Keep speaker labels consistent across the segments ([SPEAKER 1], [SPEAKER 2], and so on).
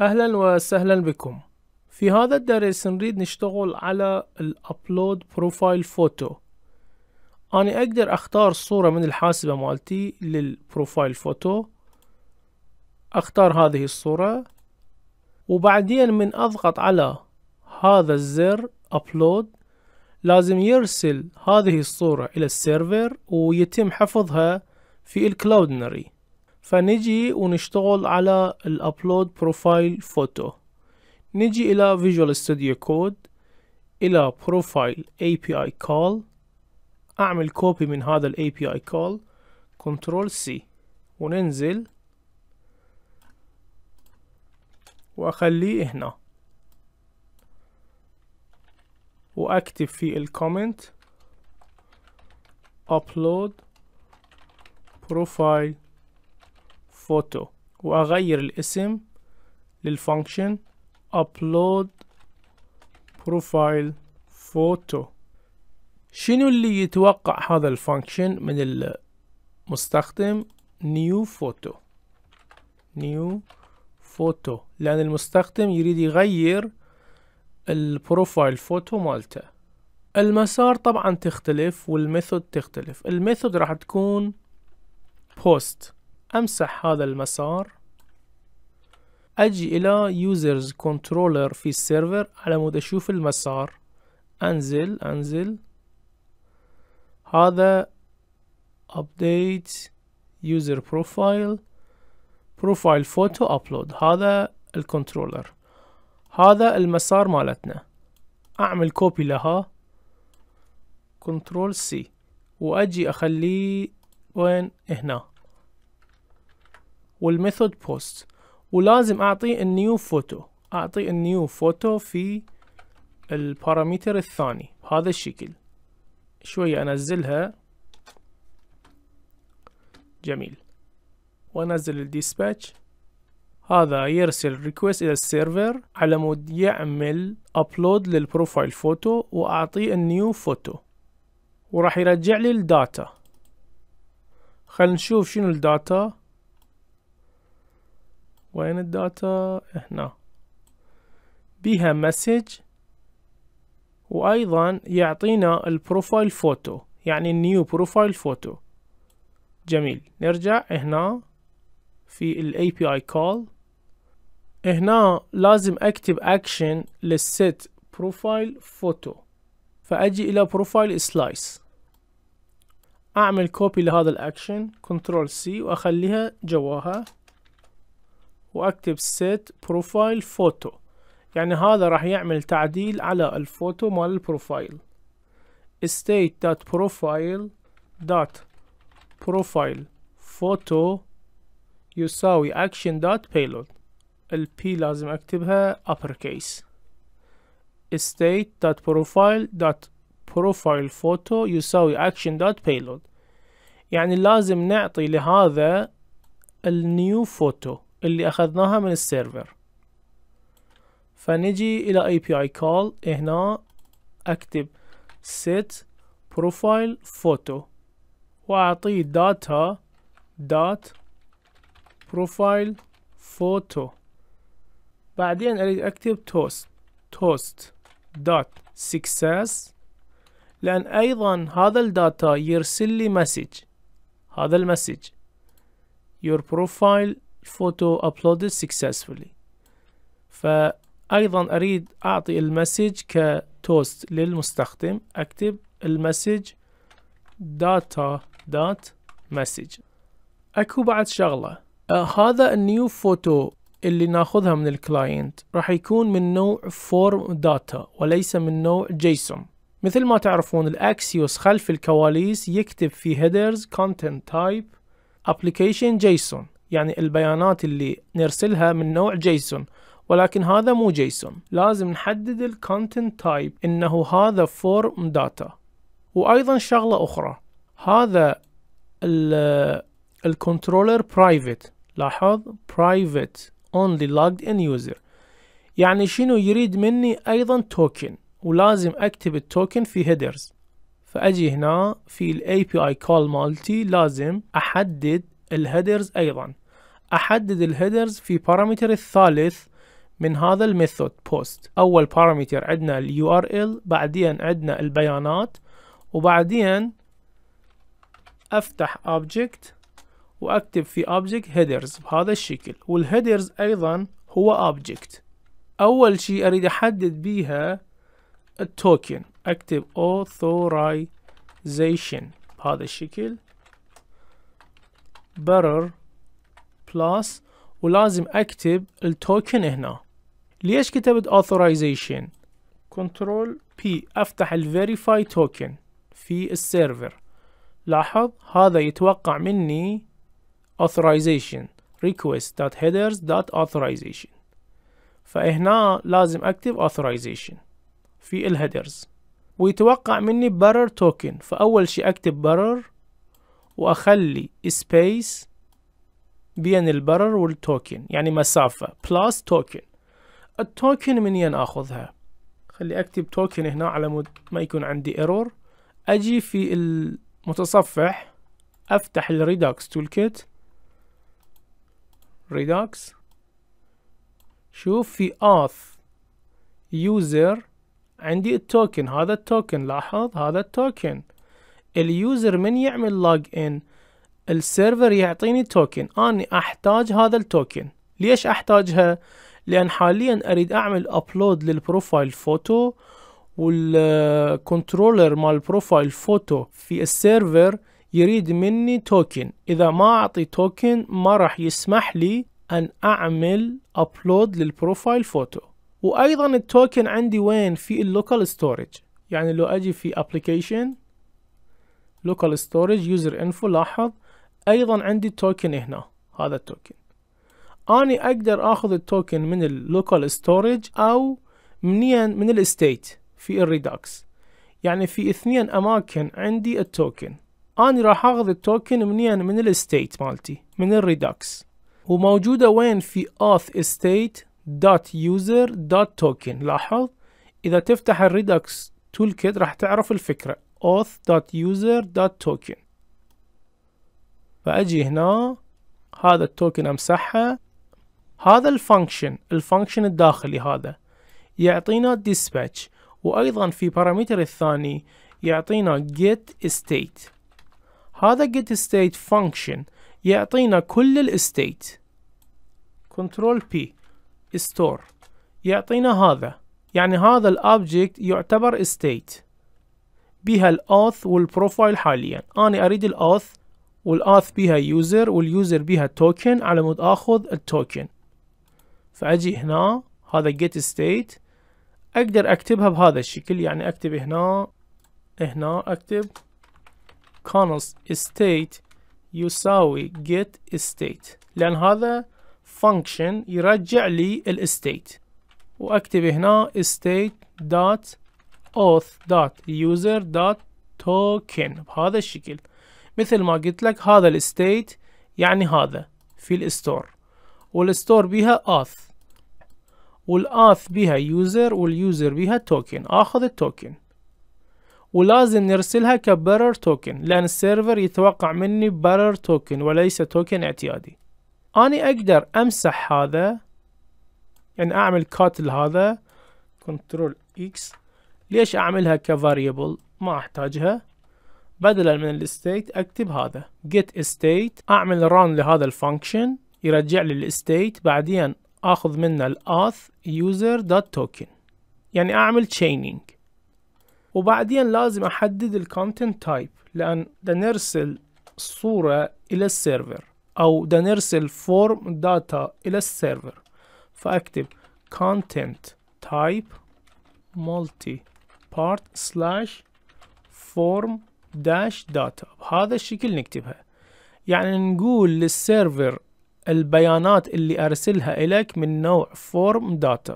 [SPEAKER 1] اهلا وسهلا بكم في هذا الدرس نريد نشتغل على الابلود بروفايل فوتو انا اقدر اختار صورة من الحاسبة مالتي للبروفايل فوتو اختار هذه الصورة وبعدين من اضغط على هذا الزر ابلود لازم يرسل هذه الصورة الى السيرفر ويتم حفظها في الكلاودنري فنجي ونشتغل على الابلود بروفايل فوتو نجي الى فيجوال ستوديو كود الى بروفايل اي بي اي كول اعمل كوبي من هذا الاي بي اي كول كنترول سي وننزل واخليه هنا واكتب في الكومنت upload profile فوتو واغير الاسم للفانكشن upload profile photo شنو اللي يتوقع هذا الفانكشن من المستخدم new photo new photo لان المستخدم يريد يغير البروفايل فوتو مالته المسار طبعا تختلف والميثود تختلف الميثود راح تكون post امسح هذا المسار اجي الى users controller في السيرفر على مود اشوف المسار انزل انزل هذا update user profile profile photo upload هذا الكنترولر هذا المسار مالتنا اعمل كوبي لها كنترول C واجي اخليه وين هنا والميثود بوست ولازم اعطيه النيو فوتو اعطيه النيو فوتو في البارامتر الثاني بهذا الشكل شوية انزلها جميل وانزل الديسباتش هذا يرسل ريكويست الى السيرفر على مود يعمل ابلود للبروفايل فوتو واعطيه النيو فوتو وراح يرجع لي الداتا خلينا نشوف شنو الداتا وين الداتا هنا بيها مسج وايضا يعطينا البروفايل فوتو يعني النيو بروفايل فوتو جميل نرجع هنا في الاي بي اي كول هنا لازم اكتب اكشن للست بروفايل فوتو فاجي الى بروفايل سلايس اعمل كوبي لهذا الاكشن كنترول سي واخليها جواها واكتب set profile photo يعني هذا راح يعمل تعديل على الفوتو مال البروفايل state dot profile dot profile photo يساوي action dot payload لازم اكتبها upper case state dot profile dot profile photo يساوي action dot payload يعني لازم نعطي لهذا النيو فوتو اللي أخذناها من السيرفر فنجي إلى API call هنا أكتب set profile photo وأعطيه data dot profile photo بعدين أريد أكتب toast toast dot success لأن أيضا هذا الداتا يرسل لي مسج هذا المسج your profile photo uploaded successfully فأيضا أريد أعطي المسج كتوست للمستخدم أكتب المسج data.message أكو بعد شغلة آه هذا النيو فوتو اللي ناخذها من الكلاينت راح يكون من نوع فورم داتا وليس من نوع جيسون مثل ما تعرفون الاكسيوس خلف الكواليس يكتب في headers content type application جيسون يعني البيانات اللي نرسلها من نوع جيسون ولكن هذا مو جيسون لازم نحدد الكونتنت تايب انه هذا فورم داتا وايضا شغلة اخرى هذا الكنترولر برايفت لاحظ برايفت اونلي logged ان يوزر يعني شنو يريد مني ايضا توكن ولازم اكتب التوكن في هيدرز فاجي هنا في الاي بي اي كول مالتي لازم احدد الهيدرز أيضا أحدد الهيدرز في بارامتر الثالث من هذا الميثود بوست أول بارامتر عندنا ال URL بعدين عندنا البيانات وبعدين أفتح object وأكتب في object headers بهذا الشكل والهيدرز أيضا هو object أول شيء أريد أحدد بيها التوكن أكتب authorization بهذا الشكل برر بلس ولازم اكتب التوكن هنا ليش كتبت authorization كنترول بي افتح الفيريفاي توكن في السيرفر لاحظ هذا يتوقع مني authorization request.headers.authorization فهنا لازم اكتب authorization في الهيدرز ويتوقع مني برر توكن فاول شي اكتب برر واخلي سبيس بين البرر والتوكن يعني مسافة بلس توكن التوكن من ين اخذها خلي اكتب توكن هنا على مود ما يكون عندي ايرور اجي في المتصفح افتح الريدوكس تول كيت ريدوكس شوف في اوث يوزر عندي التوكن هذا التوكن لاحظ هذا التوكن اليوزر من يعمل لوج ان السيرفر يعطيني توكن اني احتاج هذا التوكن ليش احتاجها لان حاليا اريد اعمل ابلود للبروفايل فوتو والكنترولر مال البروفايل فوتو في السيرفر يريد مني توكن اذا ما اعطي توكن ما راح يسمح لي ان اعمل ابلود للبروفايل فوتو وايضا التوكن عندي وين في اللوكال ستورج يعني لو اجي في ابلكيشن local storage user info لاحظ ايضا عندي توكن هنا هذا التوكن اني اقدر اخذ التوكن من اللوكال ستورج او منين من الاستيت في الريدوكس يعني في اثنين اماكن عندي التوكن اني راح اخذ التوكن منين من الاستيت مالتي من الريدوكس وموجودة وين في auth state dot user dot token لاحظ اذا تفتح تول كيت راح تعرف الفكرة auth.user.token فأجي هنا هذا التوكن أمسحه هذا الفانكشن الفانكشن الداخلي هذا يعطينا dispatch وأيضا في بارامتر الثاني يعطينا get state هذا get state function يعطينا كل الستيت control P store يعطينا هذا يعني هذا الأبجكت يعتبر state بيها الاوث والبروفايل حاليا انا اريد الاوث والاوث بيها يوزر واليوزر بيها توكن على مود اخذ التوكن فاجي هنا هذا جيت ستيت اقدر اكتبها بهذا الشكل يعني اكتب هنا هنا اكتب const ستيت يساوي جيت ستيت لان هذا فانكشن يرجع لي الستيت واكتب هنا state دوت auth.user.token بهذا الشكل مثل ما قلت لك هذا الستيت يعني هذا في الستور والستور بها auth والاث بها يوزر واليوزر بها توكن اخذ التوكن ولازم نرسلها كبرر توكن لان السيرفر يتوقع مني برر توكن وليس توكن اعتيادي اني اقدر امسح هذا يعني اعمل كات لهذا كنترول اكس ليش اعملها كفاريبل ما احتاجها بدلا من الستيت اكتب هذا get state اعمل run لهذا الفانكشن يرجع لي الستيت بعدين اخذ منه الاث user.token يعني اعمل chaining وبعدين لازم احدد الكونتنت تايب لان دا نرسل صورة الى السيرفر او دا نرسل فورم داتا الى السيرفر فاكتب content type multi part slash form dash data بهذا الشكل نكتبها يعني نقول للسيرفر البيانات اللي أرسلها إليك من نوع form data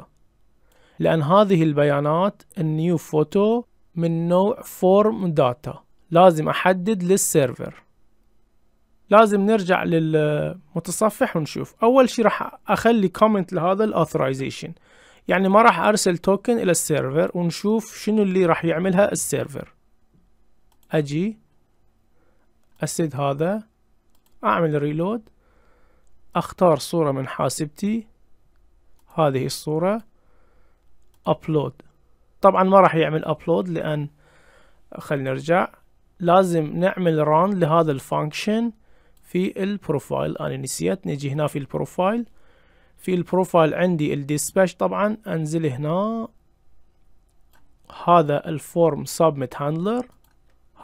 [SPEAKER 1] لأن هذه البيانات النيو فوتو من نوع form data لازم أحدد للسيرفر لازم نرجع للمتصفح ونشوف أول شي راح أخلي comment لهذا الاثرايزيشن يعني ما راح ارسل توكن الى السيرفر ونشوف شنو اللي راح يعملها السيرفر اجي اسد هذا اعمل ريلود اختار صورة من حاسبتي هذه الصورة ابلود طبعا ما راح يعمل ابلود لان خلينا نرجع لازم نعمل ران لهذا الفانكشن في البروفايل انا نسيت نجي هنا في البروفايل في البروفايل عندي الديسباتش طبعا انزل هنا هذا الفورم سبميت هاندلر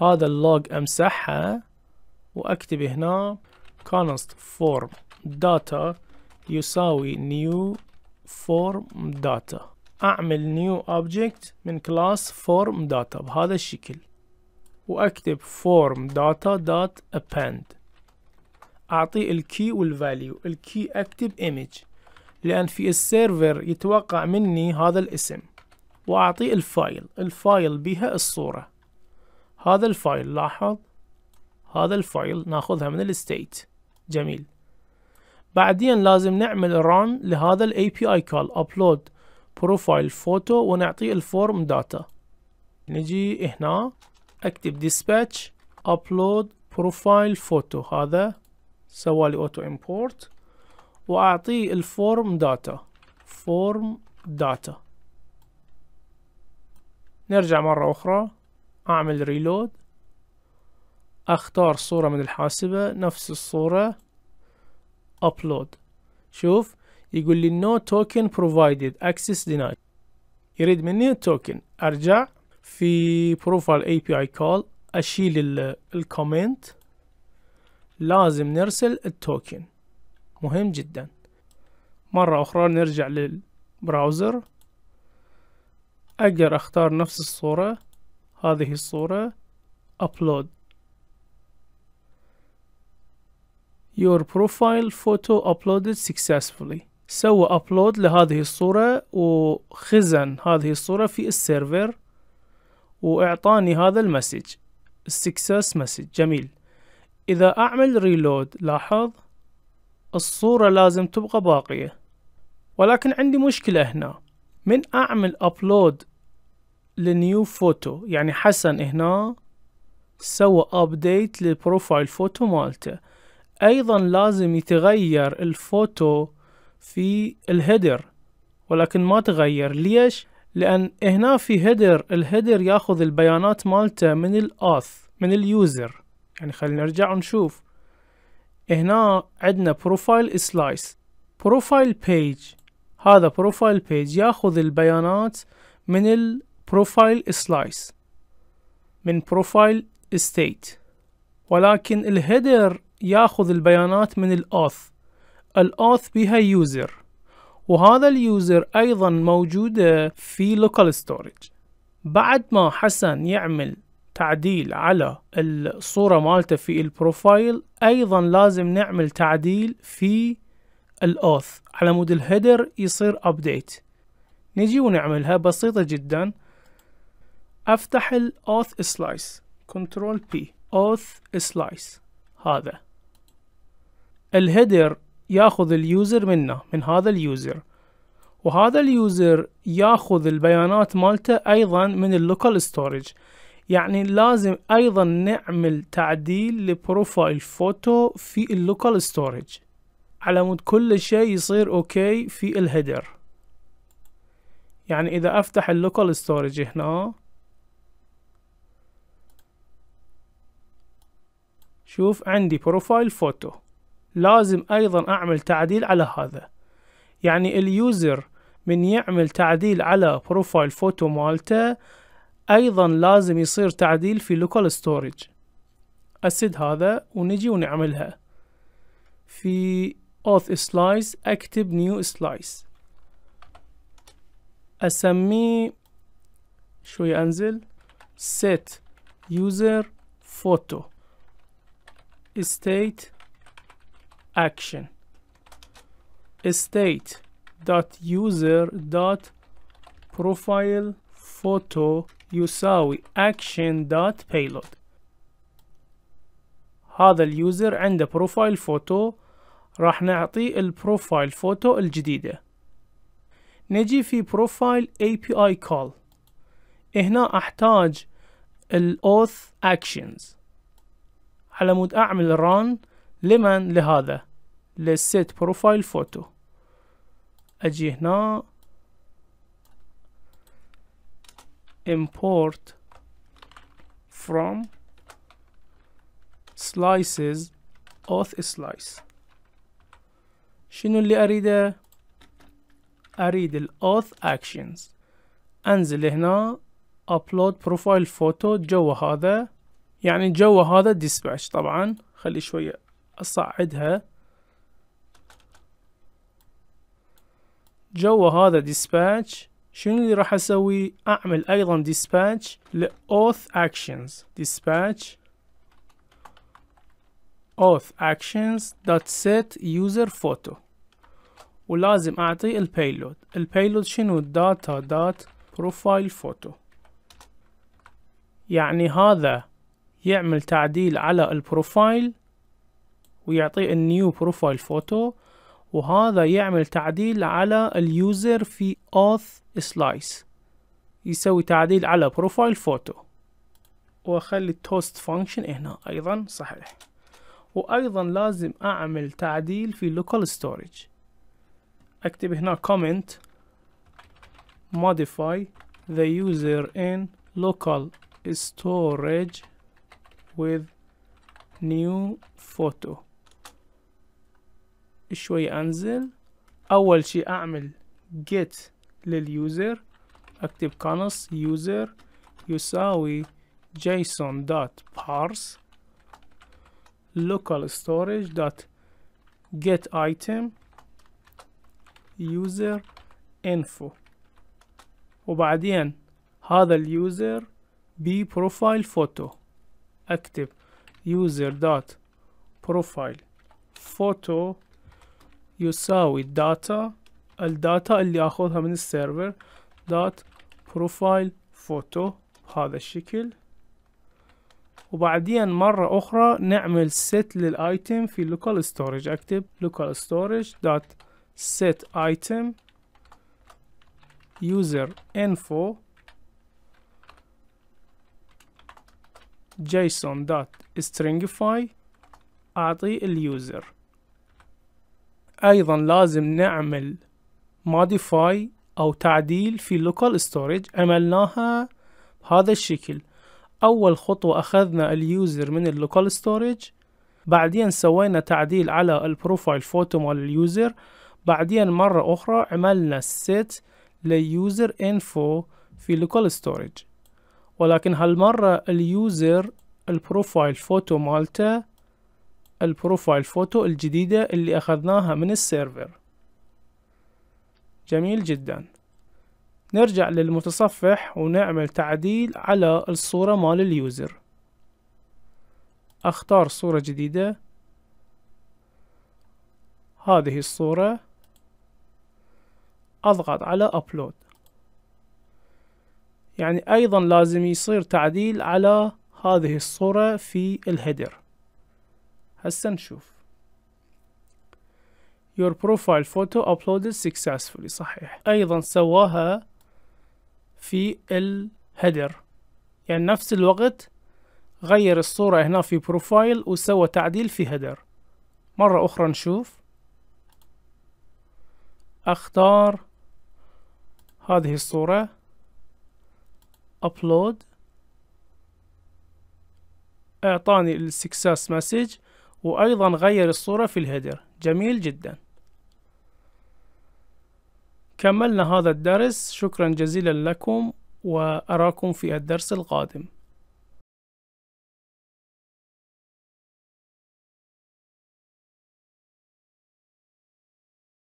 [SPEAKER 1] هذا اللوج امسحها واكتب هنا const form data يساوي new form data اعمل new object من class form data بهذا الشكل واكتب form data dot append اعطيه الكي والفاليو الكي اكتب image لأن في السيرفر يتوقع مني هذا الاسم وأعطيه الفايل الفايل بها الصورة هذا الفايل لاحظ هذا الفايل ناخذها من الستيت جميل بعدين لازم نعمل ران لهذا الاي بي اي upload ابلود بروفايل فوتو ونعطيه الفورم داتا نجي هنا اكتب dispatch upload profile photo هذا سوالي اوتو امبورت واعطيه الفورم داتا فورم داتا نرجع مرة اخرى اعمل ريلود اختار صورة من الحاسبة نفس الصورة أبلود شوف يقول لي no token provided access denied يريد مني التوكن ارجع في بروفايل اي بي اي كول اشيل الكومنت لازم نرسل التوكن مهم جدا مرة أخرى نرجع للبراوزر أقدر أختار نفس الصورة هذه الصورة upload your profile photo uploaded successfully سوى ابلود لهذه الصورة وخزن هذه الصورة في السيرفر واعطاني هذا المسج السكسس مسج جميل اذا اعمل ريلود لاحظ الصورة لازم تبقى باقية ولكن عندي مشكلة هنا من أعمل أبلود لنيو فوتو يعني حسن هنا سوى أبديت للبروفايل فوتو مالته أيضا لازم يتغير الفوتو في الهيدر ولكن ما تغير ليش؟ لأن هنا في هيدر الهيدر ياخذ البيانات مالته من الأث من اليوزر يعني خلينا نرجع ونشوف هنا عندنا بروفايل سلايس بروفايل بيج هذا بروفايل بيج ياخذ البيانات من البروفايل سلايس من بروفايل ستيت ولكن الهيدر ياخذ البيانات من الاوث الاوث بها يوزر وهذا اليوزر ايضا موجودة في لوكال ستورج بعد ما حسن يعمل تعديل على الصورة مالته في البروفايل أيضا لازم نعمل تعديل في الأوث على مود الهيدر يصير أبديت نجي ونعملها بسيطة جدا أفتح الأوث سلايس كنترول بي أوث سلايس هذا الهيدر ياخذ اليوزر منا من هذا اليوزر وهذا اليوزر ياخذ البيانات مالته ايضا من اللوكال ستورج يعني لازم ايضا نعمل تعديل لبروفايل فوتو في اللوكال ستورج على مود كل شيء يصير اوكي في الهيدر يعني اذا افتح اللوكال ستورج هنا شوف عندي بروفايل فوتو لازم ايضا اعمل تعديل على هذا يعني اليوزر من يعمل تعديل على بروفايل فوتو مالته أيضا لازم يصير تعديل في local storage أسد هذا ونجي ونعملها في auth slice أكتب new slice أسميه شوي أنزل set user photo state action state dot user dot profile photo يساوي action.payload هذا اليوزر عنده بروفايل فوتو راح نعطيه البروفايل فوتو الجديدة نجي في بروفايل API call هنا احتاج الاوث actions على مود اعمل run لمن لهذا للست بروفايل فوتو اجي هنا import from slices auth slice شنو اللي اريده اريد الاوث actions انزل هنا upload profile photo جوا هذا يعني جوا هذا dispatch طبعا خلي شوية اصعدها جوا هذا dispatch شنو اللي راح اسوي اعمل ايضا dispatch auth actions dispatch auth actions dot set user photo ولازم اعطي البيلود البيلود شنو data dot profile photo يعني هذا يعمل تعديل على البروفايل ويعطيه النيو بروفايل فوتو وهذا يعمل تعديل على اليوزر في auth slice يسوي تعديل على بروفايل فوتو واخلي التوست فانكشن هنا ايضا صحيح وايضا لازم اعمل تعديل في لوكال ستورج اكتب هنا comment modify the user in local storage with new photo شوي انزل اول شي اعمل get لليوزر اكتب كنص user يساوي json dot parse local storage dot get item user info وبعدين هذا اليوزر ببروفايل فوتو اكتب user dot profile photo يساوي الداتا الداتا اللي اخذها من السيرفر دوت بروفايل فوتو بهذا الشكل وبعدين مرة أخرى نعمل set للآيتم في local storage أكتب local storage dot set item user info json dot stringify أعطي اليوزر ايضا لازم نعمل modify او تعديل في local storage عملناها بهذا الشكل اول خطوة اخذنا اليوزر من local storage بعدين سوينا تعديل على البروفايل فوتو مال اليوزر بعدين مرة اخرى عملنا set ليوزر انفو في local storage ولكن هالمرة اليوزر البروفايل فوتو مالته البروفايل فوتو الجديدة اللي أخذناها من السيرفر جميل جدا نرجع للمتصفح ونعمل تعديل على الصورة مال اليوزر أختار صورة جديدة هذه الصورة أضغط على أبلود يعني أيضا لازم يصير تعديل على هذه الصورة في الهيدر هسه نشوف Your profile photo uploaded successfully صحيح أيضا سواها في الهدر يعني نفس الوقت غير الصورة هنا في بروفايل وسوى تعديل في هدر مرة أخرى نشوف أختار هذه الصورة أبلود أعطاني السكسس مسج وأيضا غير الصورة في الهيدر جميل جدا كملنا هذا الدرس شكرا جزيلا لكم وأراكم في الدرس القادم